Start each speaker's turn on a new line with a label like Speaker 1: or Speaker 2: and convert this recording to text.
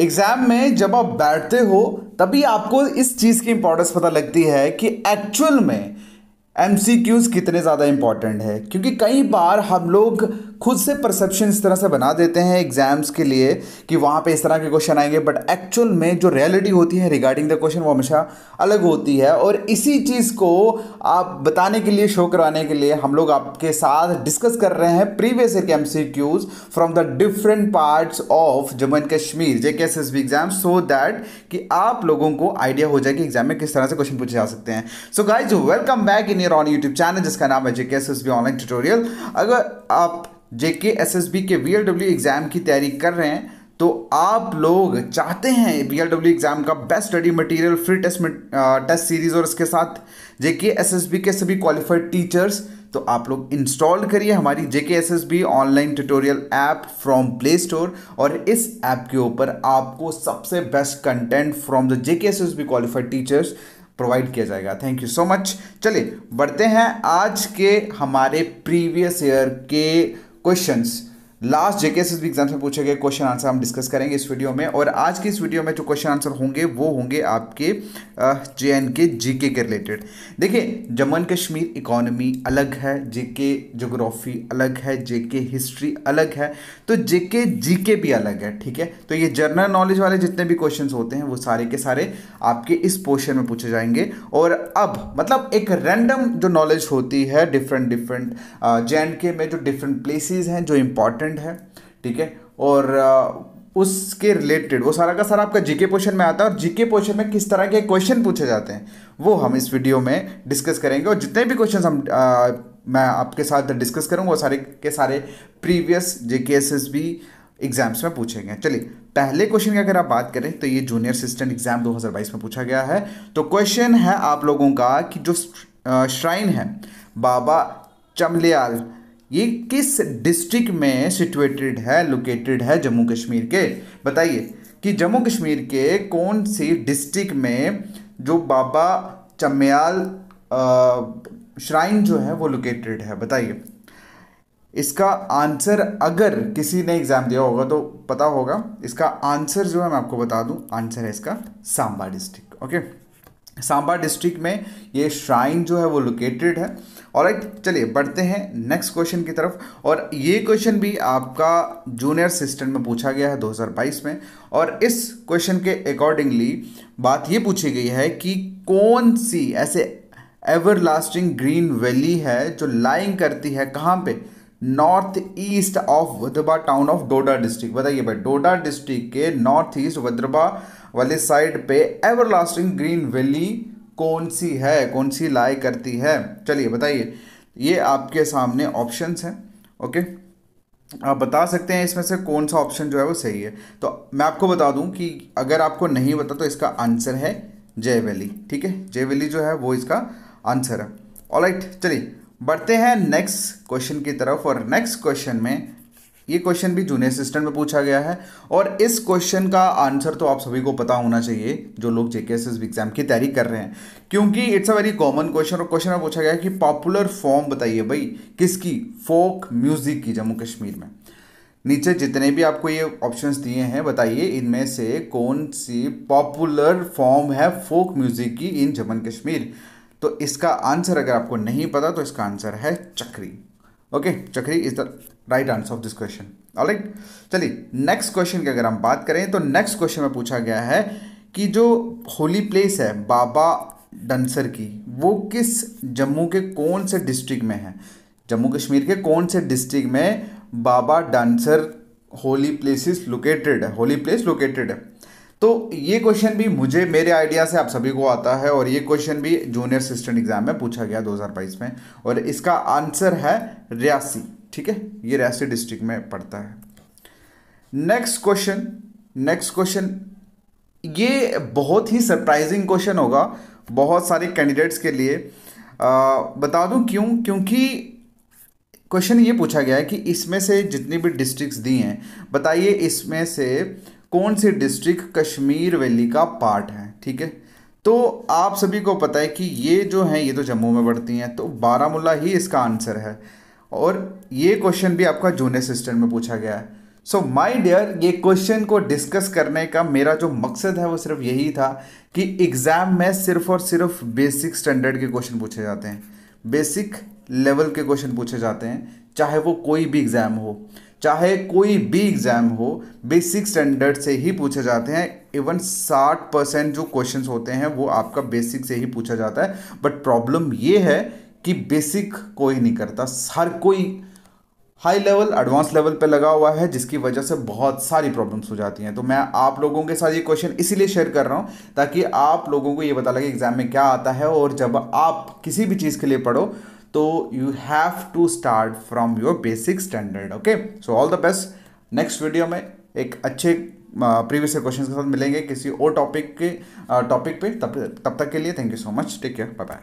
Speaker 1: exam में जब आप बैठते हो तभी आपको इस चीज़ की इंपॉर्टेंस पता लगती है कि एक्चुअल में एम कितने ज़्यादा इम्पॉर्टेंट है क्योंकि कई बार हम लोग खुद से परसेप्शन इस तरह से बना देते हैं एग्जाम्स के लिए कि वहाँ पे इस तरह के क्वेश्चन आएंगे बट एक्चुअल में जो रियलिटी होती है रिगार्डिंग द क्वेश्चन वो हमेशा अलग होती है और इसी चीज़ को आप बताने के लिए शो कराने के लिए हम लोग आपके साथ डिस्कस कर रहे हैं previous exam from the different parts of Jammu and Kashmir J K S exam so that कि आप लोगों को आइडिया हो जाए कि एग्जाम में किस तरह से क्वेश्चन पूछे जा सकते हैं so guys welcome back in year on YouTube channel जिसका नाम है J K S S B online tutorial अगर आप जेके एस एस बी के वी एल डब्ल्यू एग्ज़ाम की तैयारी कर रहे हैं तो आप लोग चाहते हैं बी एल डब्ल्यू एग्ज़ाम का best study material free test test series और इसके साथ जेके एस एस बी के सभी क्वालिफाइड टीचर्स तो आप लोग इंस्टॉल करिए हमारी J K S S B online tutorial app from Play Store और इस ऐप के ऊपर आपको सबसे best content from the J K S S B qualified teachers provide किया जाएगा थैंक यू सो मच चलिए बढ़ते हैं आज के हमारे प्रीवियस ईयर के क्वेश्चंस लास्ट जेके से भी एग्जाम में पूछे गए क्वेश्चन आंसर हम डिस्कस करेंगे इस वीडियो में और आज की इस वीडियो में जो क्वेश्चन आंसर होंगे वो होंगे आपके जे एंड के जी के रिलेटेड देखिए जम्मू एंड कश्मीर इकोनॉमी अलग है जेके जोग्राफी अलग है जेके हिस्ट्री अलग है तो जेके जी के भी अलग है ठीक है तो ये जनरल नॉलेज वाले जितने भी क्वेश्चन होते हैं वो सारे के सारे आपके इस पोर्शन में पूछे जाएंगे और अब मतलब एक रैंडम जो नॉलेज होती है डिफरेंट डिफरेंट जे एंड के में जो डिफरेंट प्लेसेज हैं जो इंपॉर्टेंट इम्पोर्टेंट है ठीक है और उसके रिलेटेड वो सारा का सारा आपका जीके पोर्शन में आता है और जीके पोर्शन में किस तरह के क्वेश्चन पूछे जाते हैं वो हम इस वीडियो में डिस्कस करेंगे और जितने भी क्वेश्चन हम आ, मैं आपके साथ डिस्कस करूँगा वो सारे के सारे प्रीवियस जे एस एग्जाम्स में पूछेंगे चलिए पहले क्वेश्चन की अगर आप बात करें तो ये जूनियर असिस्टेंट एग्जाम 2022 में पूछा गया है तो क्वेश्चन है आप लोगों का कि जो श्राइन है बाबा चमलियाल ये किस डिस्ट्रिक्ट में सिचुएटेड है लोकेटेड है जम्मू कश्मीर के बताइए कि जम्मू कश्मीर के कौन सी डिस्ट्रिक्ट में जो बाबा चम्याल श्राइन जो है वो लोकेटेड है बताइए इसका आंसर अगर किसी ने एग्ज़ाम दिया होगा तो पता होगा इसका आंसर जो है मैं आपको बता दूं आंसर है इसका Samba district okay Samba district में ये श्राइन जो है वो लोकेटेड है और राइट चलिए बढ़ते हैं नेक्स्ट क्वेश्चन की तरफ और ये क्वेश्चन भी आपका जूनियर असिस्टेंट में पूछा गया है 2022 में और इस क्वेश्चन के अकॉर्डिंगली बात ये पूछी गई है कि कौन सी ऐसे एवर लास्टिंग ग्रीन वैली है जो लाइंग करती है कहाँ पे north east of Wadba town of Doda district बताइए भाई डोडा डिस्ट्रिक्ट के नॉर्थ ईस्ट वदबा वाले साइड पे एवरलास्टिंग ग्रीन वैली कौन सी है कौन सी लाई करती है चलिए बताइए ये आपके सामने ऑप्शंस हैं ओके आप बता सकते हैं इसमें से कौन सा ऑप्शन जो है वो सही है तो मैं आपको बता दूं कि अगर आपको नहीं पता तो इसका आंसर है जय वैली ठीक है जय वैली जो है वो इसका आंसर है ऑलराइट चलिए बढ़ते हैं नेक्स्ट क्वेश्चन की तरफ और नेक्स्ट क्वेश्चन में ये क्वेश्चन भी जूनियर असिस्टेंट में पूछा गया है और इस क्वेश्चन का आंसर तो आप सभी को पता होना चाहिए जो लोग जेके एस एग्जाम की तैयारी कर रहे हैं क्योंकि it's a very common question और क्वेश्चन में पूछा गया है कि पॉपुलर फॉर्म बताइए भाई किसकी फोक म्यूजिक की जम्मू कश्मीर में नीचे जितने भी आपको ये ऑप्शंस दिए हैं बताइए इनमें से कौन सी पॉपुलर फॉर्म है फोक म्यूजिक की इन जम्मू कश्मीर तो इसका आंसर अगर आपको नहीं पता तो इसका आंसर है Chakri okay Chakri is the right answer of this question alright चलिए नेक्स्ट क्वेश्चन की अगर हम बात करें तो नेक्स्ट क्वेश्चन में पूछा गया है कि जो होली प्लेस है बाबा डंसर की वो किस जम्मू के कौन से डिस्ट्रिक्ट में है जम्मू कश्मीर के कौन से डिस्ट्रिक्ट में Baba Dhansar holy places located है होली प्लेस लोकेटेड है तो ये क्वेश्चन भी मुझे मेरे आइडिया से आप सभी को आता है और ये क्वेश्चन भी जूनियर असिस्टेंट एग्जाम में पूछा गया 2022 में और इसका आंसर है रियासी ठीक है ये रियासी डिस्ट्रिक्ट में पड़ता है नेक्स्ट क्वेश्चन नेक्स्ट क्वेश्चन ये बहुत ही सरप्राइजिंग क्वेश्चन होगा बहुत सारे कैंडिडेट्स के लिए आ, बता दूं क्यों क्योंकि क्वेश्चन ये पूछा गया है कि इसमें से जितनी भी डिस्ट्रिक्ट्स दी हैं बताइए इसमें से कौन से डिस्ट्रिक्ट कश्मीर वैली का पार्ट है ठीक है तो आप सभी को पता है कि ये जो है ये तो जम्मू में पड़ती हैं तो बारामूला ही इसका आंसर है और ये क्वेश्चन भी आपका जूनियर असिस्टेंट में पूछा गया है सो माई डियर ये क्वेश्चन को डिस्कस करने का मेरा जो मकसद है वो सिर्फ यही था कि एग्ज़ाम में सिर्फ और सिर्फ बेसिक स्टैंडर्ड के क्वेश्चन पूछे जाते हैं बेसिक लेवल के क्वेश्चन पूछे जाते हैं चाहे वो कोई भी एग्ज़ाम हो चाहे कोई भी एग्ज़ाम हो बेसिक स्टैंडर्ड से ही पूछे जाते हैं इवन साठ परसेंट जो क्वेश्चंस होते हैं वो आपका बेसिक से ही पूछा जाता है बट प्रॉब्लम ये है कि बेसिक कोई नहीं करता हर कोई हाई लेवल एडवांस लेवल पे लगा हुआ है जिसकी वजह से बहुत सारी प्रॉब्लम्स हो जाती हैं तो मैं आप लोगों के साथ ये क्वेश्चन इसीलिए शेयर कर रहा हूँ ताकि आप लोगों को ये पता लगे एग्ज़ाम में क्या आता है और जब आप किसी भी चीज़ के लिए पढ़ो तो you have to start from your basic standard okay so all the best next video में एक अच्छे प्रीवियस क्वेश्चन के साथ मिलेंगे किसी और टॉपिक के टॉपिक पे तब तब तक के लिए thank you so much take care bye bye